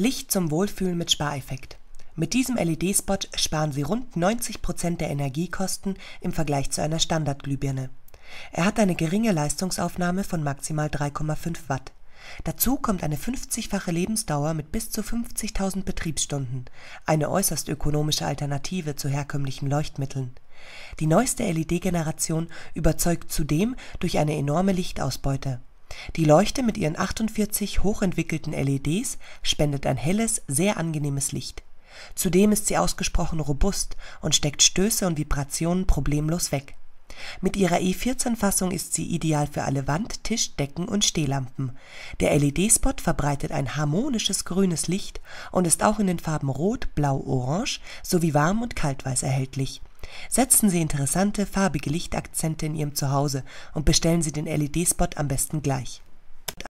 Licht zum Wohlfühlen mit Spareffekt. Mit diesem LED-Spot sparen Sie rund 90% Prozent der Energiekosten im Vergleich zu einer Standardglühbirne. Er hat eine geringe Leistungsaufnahme von maximal 3,5 Watt. Dazu kommt eine 50-fache Lebensdauer mit bis zu 50.000 Betriebsstunden, eine äußerst ökonomische Alternative zu herkömmlichen Leuchtmitteln. Die neueste LED-Generation überzeugt zudem durch eine enorme Lichtausbeute die Leuchte mit ihren 48 hochentwickelten LEDs spendet ein helles, sehr angenehmes Licht. Zudem ist sie ausgesprochen robust und steckt Stöße und Vibrationen problemlos weg mit ihrer E14-Fassung ist sie ideal für alle Wand-, Tisch-, Decken- und Stehlampen. Der LED-Spot verbreitet ein harmonisches grünes Licht und ist auch in den Farben Rot, Blau, Orange sowie Warm- und Kaltweiß erhältlich. Setzen Sie interessante, farbige Lichtakzente in Ihrem Zuhause und bestellen Sie den LED-Spot am besten gleich